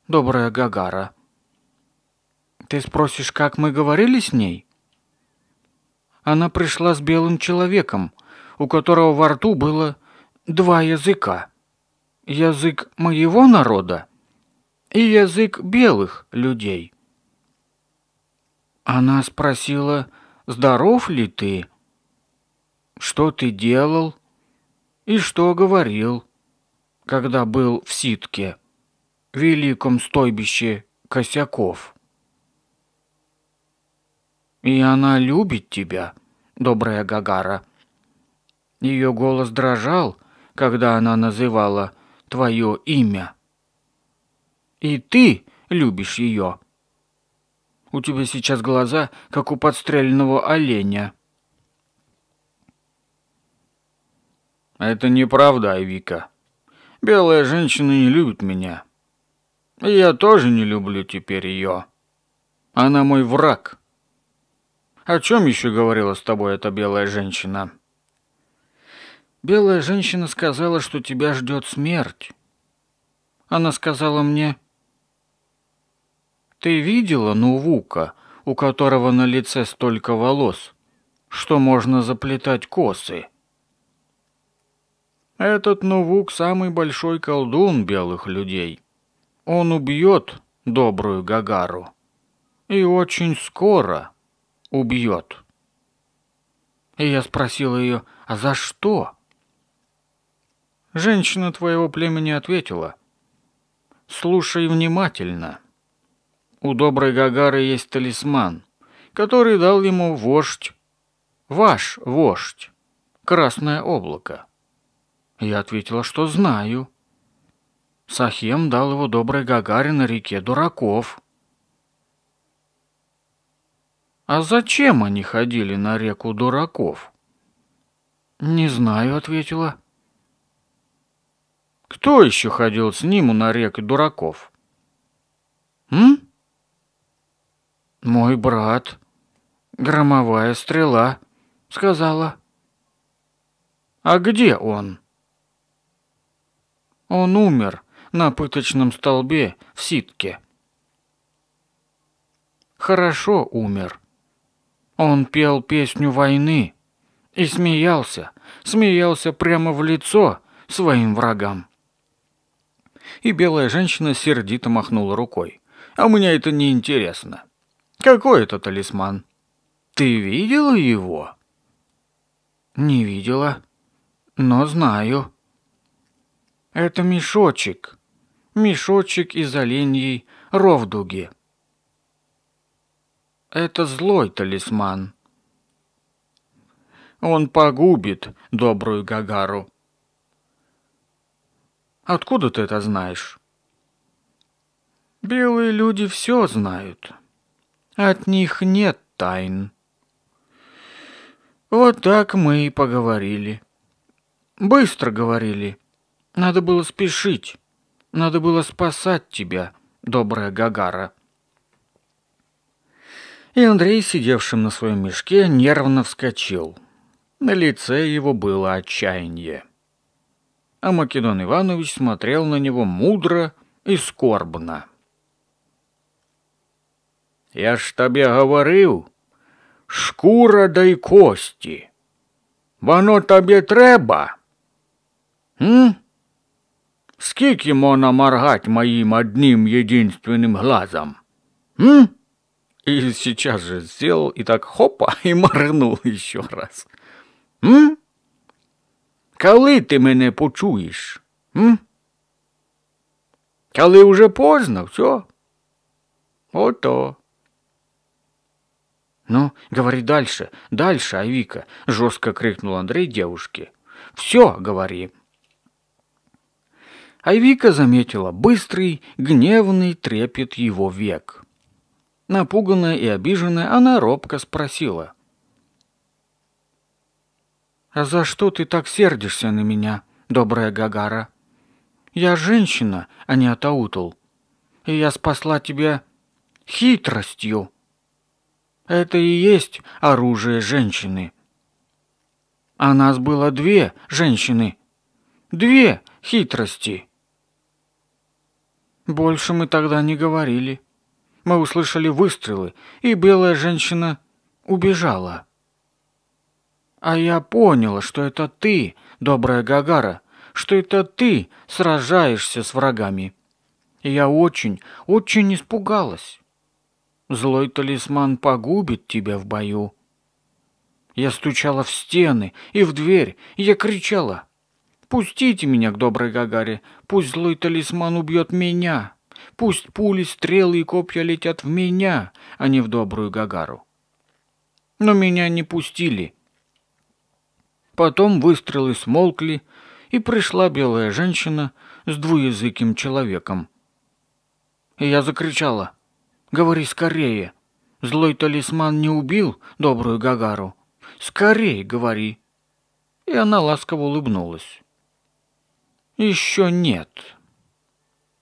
добрая Гагара. Ты спросишь, как мы говорили с ней?» Она пришла с белым человеком, у которого во рту было два языка язык моего народа и язык белых людей. Она спросила, здоров ли ты, что ты делал и что говорил, когда был в ситке, великом стойбище косяков. И она любит тебя, добрая Гагара. Ее голос дрожал, когда она называла твое имя. И ты любишь ее. У тебя сейчас глаза, как у подстреленного оленя. Это неправда, Айвика. Белая женщина не любит меня. я тоже не люблю теперь ее. Она мой враг. О чем еще говорила с тобой эта белая женщина? — Белая женщина сказала, что тебя ждет смерть. Она сказала мне, «Ты видела Нувука, у которого на лице столько волос, что можно заплетать косы?» «Этот Нувук самый большой колдун белых людей. Он убьет добрую Гагару. И очень скоро убьет». И я спросил ее, «А за что?» Женщина твоего племени ответила. «Слушай внимательно. У доброй Гагары есть талисман, который дал ему вождь, ваш вождь, красное облако». Я ответила, что знаю. Сахем дал его доброй Гагаре на реке Дураков. А зачем они ходили на реку Дураков? Не знаю, ответила. Кто еще ходил с ним у нарек и дураков? М? Мой брат. Громовая стрела, сказала. А где он? Он умер на пыточном столбе в ситке. Хорошо умер. Он пел песню войны и смеялся, смеялся прямо в лицо своим врагам и белая женщина сердито махнула рукой. «А мне это не интересно. Какой это талисман? Ты видела его?» «Не видела, но знаю». «Это мешочек. Мешочек из оленьей ровдуги». «Это злой талисман». «Он погубит добрую Гагару», Откуда ты это знаешь? Белые люди все знают. От них нет тайн. Вот так мы и поговорили. Быстро говорили. Надо было спешить. Надо было спасать тебя, добрая Гагара. И Андрей, сидевшим на своем мешке, нервно вскочил. На лице его было отчаяние а Македон Иванович смотрел на него мудро и скорбно. «Я ж тебе говорил, шкура да й кості. Воно тебе треба? М? Скільки мона моргать моим одним единственным глазом? М? И сейчас же сделал и так хопа и моргнул еще раз. М? Коли ти мене почуєш? М? Коли уже поздно, все? Ото. Ну, говори дальше, дальше, Авика, жестко крикнул Андрей девушке. Все, говори. Айвика заметила быстрый, гневный трепет его век. Напуганная и обиженная, она робко спросила — а за что ты так сердишься на меня, добрая Гагара? Я женщина, а не Атаутл. И я спасла тебя хитростью. Это и есть оружие женщины. А нас было две женщины. Две хитрости. Больше мы тогда не говорили. Мы услышали выстрелы, и белая женщина убежала. А я поняла, что это ты, добрая Гагара, что это ты сражаешься с врагами. я очень, очень испугалась. Злой талисман погубит тебя в бою. Я стучала в стены и в дверь, и я кричала. «Пустите меня к доброй Гагаре, пусть злой талисман убьет меня, пусть пули, стрелы и копья летят в меня, а не в добрую Гагару». Но меня не пустили — Потом выстрелы смолкли, и пришла белая женщина с двуязыким человеком. И я закричала. «Говори скорее! Злой талисман не убил добрую Гагару! Скорей говори!» И она ласково улыбнулась. «Еще нет.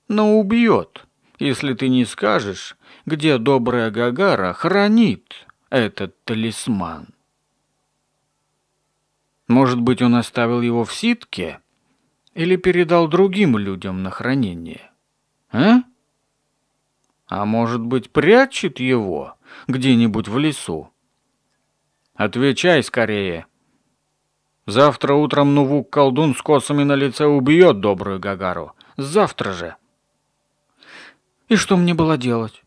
Но убьет, если ты не скажешь, где добрая Гагара хранит этот талисман». Может быть, он оставил его в ситке или передал другим людям на хранение? А? А может быть, прячет его где-нибудь в лесу? Отвечай скорее. Завтра утром Нувук колдун с косами на лице убьет добрую Гагару. Завтра же. И что мне было делать?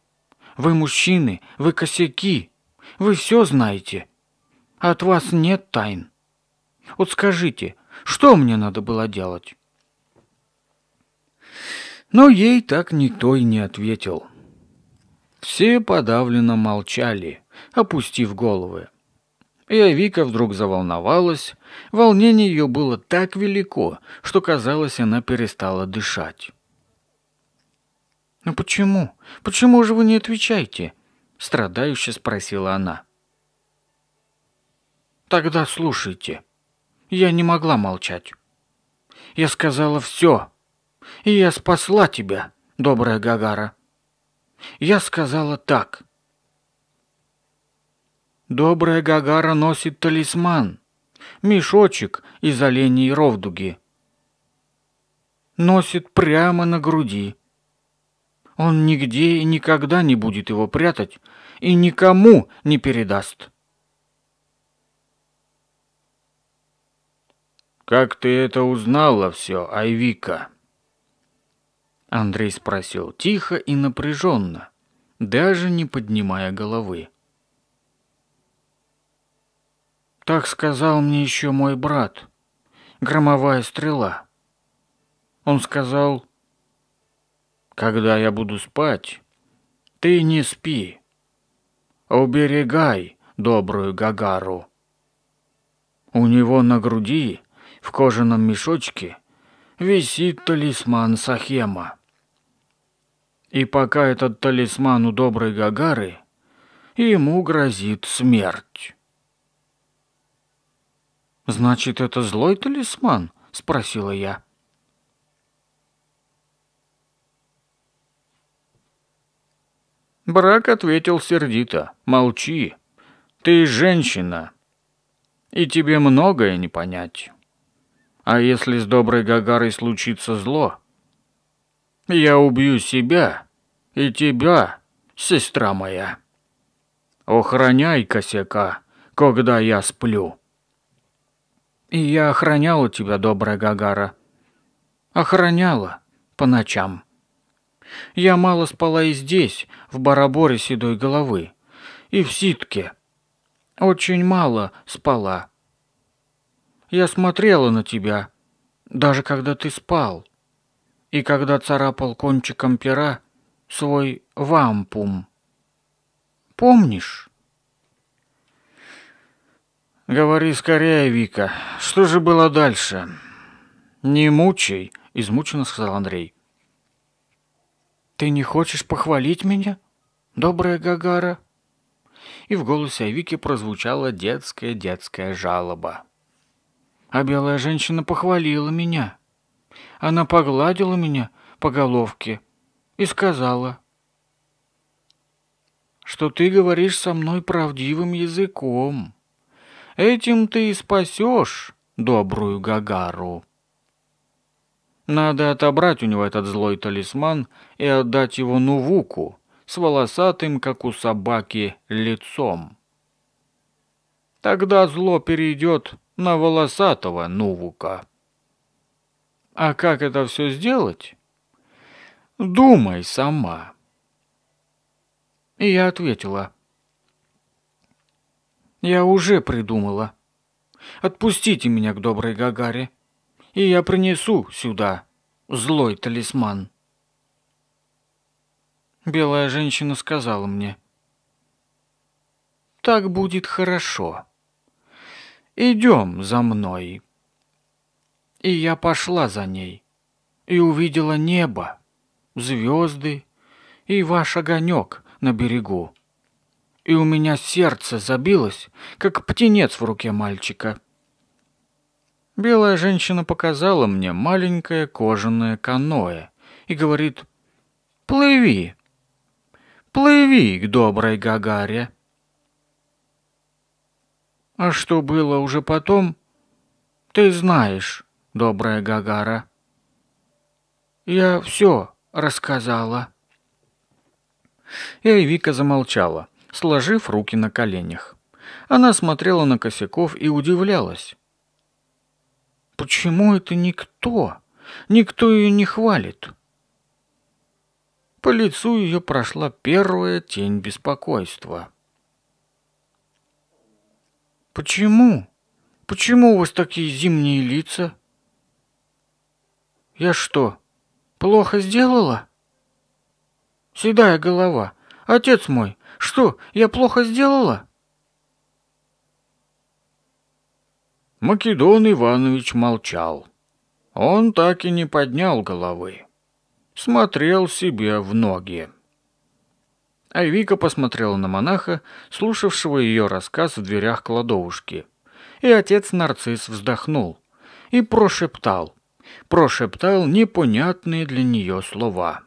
Вы мужчины, вы косяки, вы все знаете. От вас нет тайн. Вот скажите, что мне надо было делать? Но ей так никто и не ответил. Все подавленно молчали, опустив головы. И Вика вдруг заволновалась. Волнение ее было так велико, что, казалось, она перестала дышать. Но «Ну почему? Почему же вы не отвечаете?» — страдающе спросила она. «Тогда слушайте», я не могла молчать. Я сказала все. И я спасла тебя, добрая Гагара. Я сказала так. Добрая Гагара носит талисман. Мешочек из оленей ровдуги. Носит прямо на груди. Он нигде и никогда не будет его прятать и никому не передаст. «Как ты это узнала все, Айвика?» Андрей спросил тихо и напряженно, даже не поднимая головы. «Так сказал мне еще мой брат. Громовая стрела. Он сказал, когда я буду спать, ты не спи. Уберегай добрую Гагару. У него на груди в кожаном мешочке висит талисман Сахема. И пока этот талисман у доброй Гагары, ему грозит смерть. «Значит, это злой талисман?» — спросила я. Брак ответил сердито. «Молчи. Ты женщина, и тебе многое не понять». А если с доброй Гагарой случится зло, я убью себя и тебя, сестра моя. Охраняй косяка, когда я сплю. И я охраняла тебя, добрая Гагара. Охраняла по ночам. Я мало спала и здесь, в бараборе седой головы, и в ситке. Очень мало спала, я смотрела на тебя, даже когда ты спал, и когда царапал кончиком пера свой вампум. Помнишь? Говори скорее, Вика, что же было дальше? Не мучай, измученно сказал Андрей. Ты не хочешь похвалить меня, добрая Гагара? И в голосе Вики прозвучала детская-детская жалоба а белая женщина похвалила меня. Она погладила меня по головке и сказала, что ты говоришь со мной правдивым языком. Этим ты и спасешь добрую Гагару. Надо отобрать у него этот злой талисман и отдать его Нувуку с волосатым, как у собаки, лицом. Тогда зло перейдет на волосатого Нувука. А как это все сделать? Думай сама. И я ответила. Я уже придумала. Отпустите меня к доброй Гагаре, и я принесу сюда злой талисман. Белая женщина сказала мне. Так будет хорошо. «Идем за мной». И я пошла за ней и увидела небо, звезды и ваш огонек на берегу. И у меня сердце забилось, как птенец в руке мальчика. Белая женщина показала мне маленькое кожаное каное и говорит «Плыви, плыви к доброй Гагаре». А что было уже потом, ты знаешь, добрая Гагара. Я все рассказала. И Эйвика замолчала, сложив руки на коленях. Она смотрела на косяков и удивлялась. Почему это никто? Никто ее не хвалит. По лицу ее прошла первая тень беспокойства. Почему? Почему у вас такие зимние лица? Я что, плохо сделала? Седая голова. Отец мой, что, я плохо сделала? Македон Иванович молчал. Он так и не поднял головы. Смотрел себе в ноги. Айвика посмотрела на монаха, слушавшего ее рассказ в дверях кладовушки. И отец нарцисс вздохнул и прошептал, прошептал непонятные для нее слова.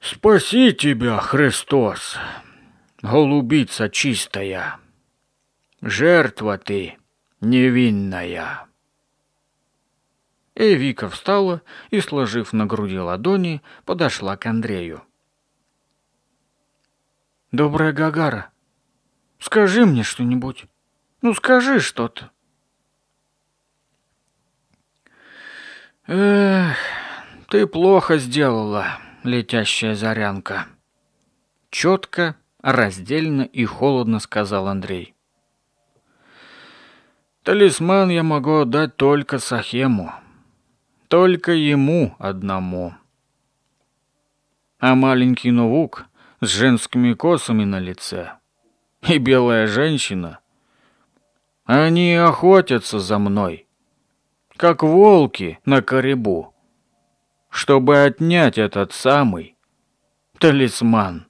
«Спаси тебя, Христос, голубица чистая! Жертва ты невинная!» Эвика встала и, сложив на груди ладони, подошла к Андрею. Добрая Гагара, скажи мне что-нибудь. Ну, скажи что-то. Эх, ты плохо сделала, летящая зарянка. Четко, раздельно и холодно сказал Андрей. Талисман я могу отдать только Сахему. Только ему одному. А маленький Новук с женскими косами на лице. И белая женщина. Они охотятся за мной, как волки на корибу, чтобы отнять этот самый талисман.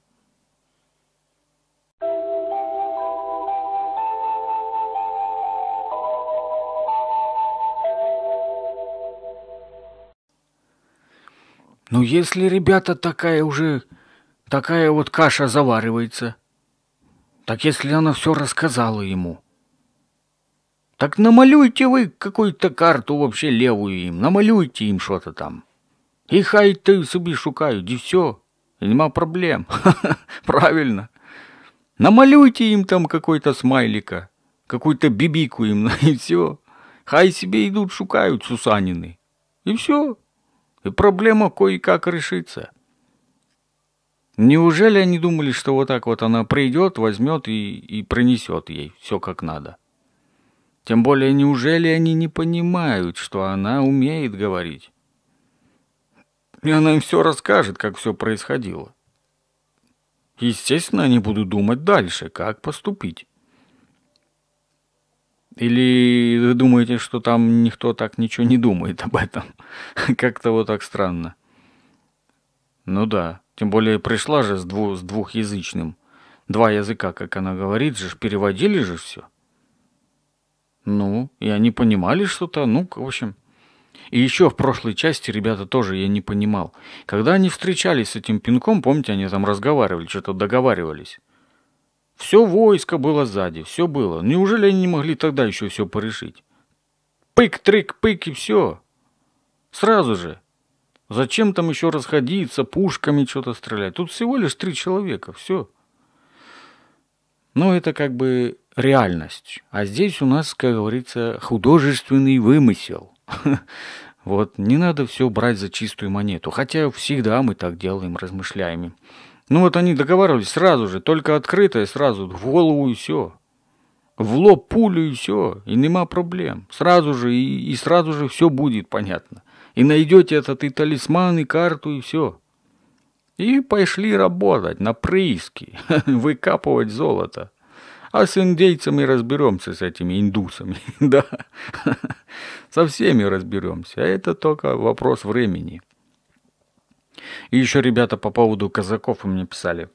Ну, если ребята такая уже такая вот каша заваривается. Так если она все рассказала ему. Так намалюйте вы какую-то карту вообще левую им, намалюйте им что-то там. И хай ты себе шукают и все. И нема проблем. Правильно. Намалюйте им там какой-то смайлика, какую-то бибику им, и все. Хай себе идут шукают сусанины. И все. И проблема кое-как решится. Неужели они думали, что вот так вот она придет, возьмет и, и пронесет ей все как надо? Тем более, неужели они не понимают, что она умеет говорить? И она им все расскажет, как все происходило. Естественно, они будут думать дальше, как поступить. Или вы думаете, что там никто так ничего не думает об этом? Как-то вот так странно. Ну да, тем более пришла же с, дву с двухязычным. Два языка, как она говорит же, переводили же все. Ну, и они понимали что-то, ну, в общем. И еще в прошлой части, ребята, тоже я не понимал. Когда они встречались с этим пинком, помните, они там разговаривали, что-то договаривались. Все войско было сзади, все было. Неужели они не могли тогда еще все порешить? Пык-трик-пык и все. Сразу же. Зачем там еще расходиться, пушками что-то стрелять? Тут всего лишь три человека, все. Но это как бы реальность. А здесь у нас, как говорится, художественный вымысел. Вот, не надо все брать за чистую монету. Хотя всегда мы так делаем, размышляем. Ну вот они договаривались сразу же, только открытое сразу, в голову и все. В лоб пулю и все, и нема проблем. Сразу же, и, и сразу же все будет понятно и найдете этот и талисман, и карту, и все. И пошли работать на прииски, выкапывать золото. А с индейцами разберемся, с этими индусами, да. Со всеми разберемся, а это только вопрос времени. И еще ребята по поводу казаков вы мне писали.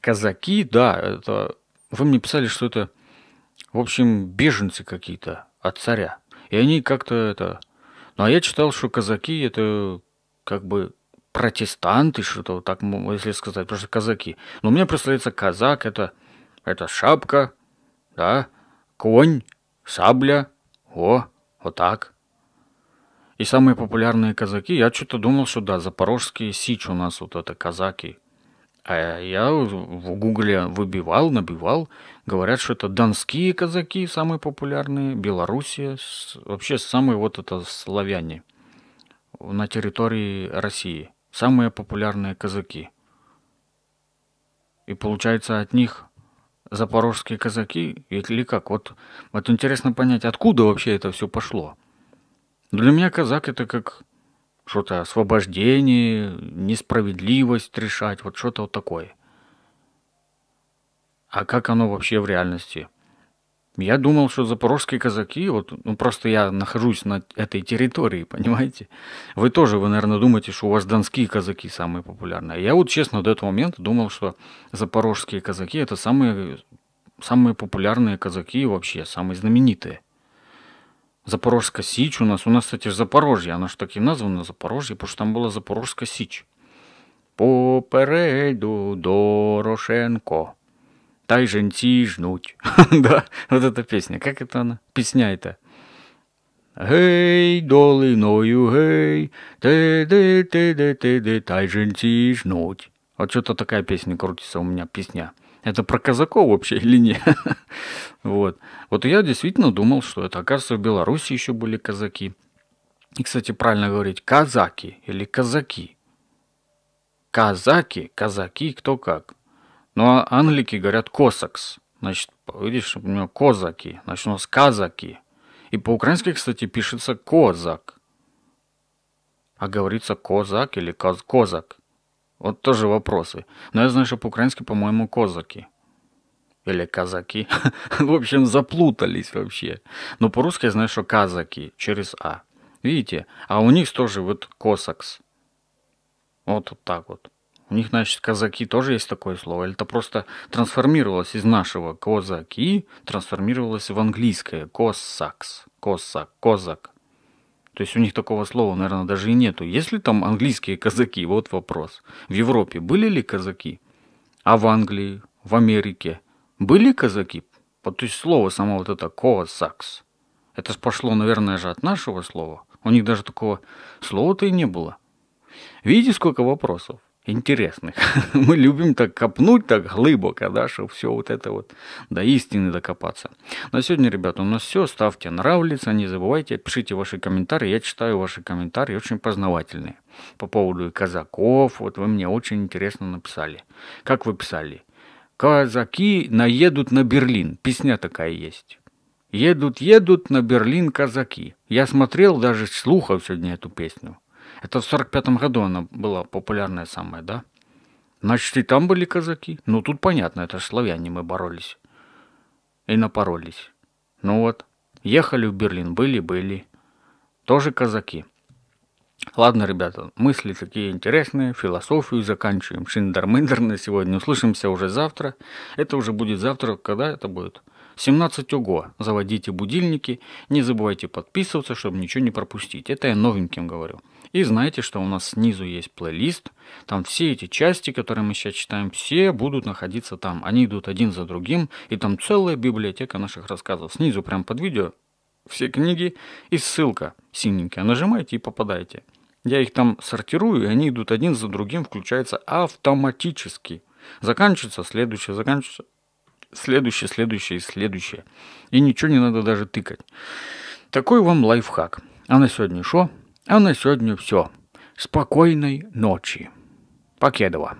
Казаки, да, это... Вы мне писали, что это, в общем, беженцы какие-то от царя. И они как-то это ну а я читал, что казаки это как бы протестанты, что-то вот так, если сказать, просто казаки. Но у меня представляется, казак это, это шапка, да, конь, сабля, о, вот так. И самые популярные казаки, я что-то думал, что да, запорожские сич у нас вот это казаки. А я в гугле выбивал, набивал, Говорят, что это донские казаки самые популярные, Белоруссия, вообще самые вот это славяне на территории России. Самые популярные казаки. И получается от них запорожские казаки или как? Вот, вот интересно понять, откуда вообще это все пошло. Для меня казак это как что-то освобождение, несправедливость решать, вот что-то вот такое – а как оно вообще в реальности? Я думал, что запорожские казаки, вот, ну просто я нахожусь на этой территории, понимаете? Вы тоже, вы, наверное, думаете, что у вас донские казаки самые популярные. Я вот, честно, до этого момента думал, что запорожские казаки – это самые, самые популярные казаки вообще, самые знаменитые. Запорожская сич у нас, у нас, кстати, Запорожье, она же так и названа Запорожье, потому что там была Запорожская сич. Попереду Дорошенко – Тай женці жнуть. да, вот эта песня. Как это она? Песня это. Гей, долиною, гей, ты ты ты ты ты ты тай женці жнуть. Вот что-то такая песня крутится у меня, песня. Это про казаков вообще или нет? вот. Вот я действительно думал, что это, оказывается, в Беларуси еще были казаки. И, кстати, правильно говорить, казаки или казаки. Казаки, казаки, кто как. Ну а англики говорят «косакс». Значит, видишь, у меня «козаки». Значит, у нас «казаки». И по-украински, кстати, пишется «козак». А говорится «козак» или «коз «козак». Вот тоже вопросы. Но я знаю, что по-украински, по-моему, «козаки» или казаки. в общем, заплутались вообще. Но по-русски я знаю, что казаки через А. Видите? А у них тоже вот косакс. Вот, вот так вот. У них, значит, казаки тоже есть такое слово. Или это просто трансформировалось из нашего козаки, трансформировалось в английское коссакс, косак, козак. То есть у них такого слова, наверное, даже и нету. Есть ли там английские казаки? Вот вопрос. В Европе были ли казаки? А в Англии, в Америке были казаки? Вот, то есть слово само вот это «коасакс». Это пошло, наверное, же от нашего слова. У них даже такого слова-то и не было. Видите, сколько вопросов? интересных. Мы любим так копнуть так глубоко, да, чтобы все вот это вот до истины докопаться. На сегодня, ребята, у нас все. Ставьте нравится, не забывайте, пишите ваши комментарии. Я читаю ваши комментарии, очень познавательные. По поводу казаков, вот вы мне очень интересно написали. Как вы писали? Казаки наедут на Берлин. Песня такая есть. Едут, едут на Берлин казаки. Я смотрел, даже слухал сегодня эту песню. Это в сорок пятом году она была популярная самая, да? Значит, и там были казаки. Ну, тут понятно, это же славяне мы боролись. И напоролись. Ну вот, ехали в Берлин, были-были. Тоже казаки. Ладно, ребята, мысли такие интересные, философию заканчиваем. Шиндер-мындер на сегодня. Услышимся уже завтра. Это уже будет завтра. Когда это будет? 17 ого. Заводите будильники. Не забывайте подписываться, чтобы ничего не пропустить. Это я новеньким говорю. И знаете, что у нас снизу есть плейлист. Там все эти части, которые мы сейчас читаем, все будут находиться там. Они идут один за другим. И там целая библиотека наших рассказов. Снизу прям под видео все книги и ссылка синенькая. Нажимаете и попадаете. Я их там сортирую, и они идут один за другим, включается автоматически. Заканчивается следующее, заканчивается следующее, следующее и следующее. И ничего не надо даже тыкать. Такой вам лайфхак. А на сегодня шо? А на сегодня все. Спокойной ночи. Покедова.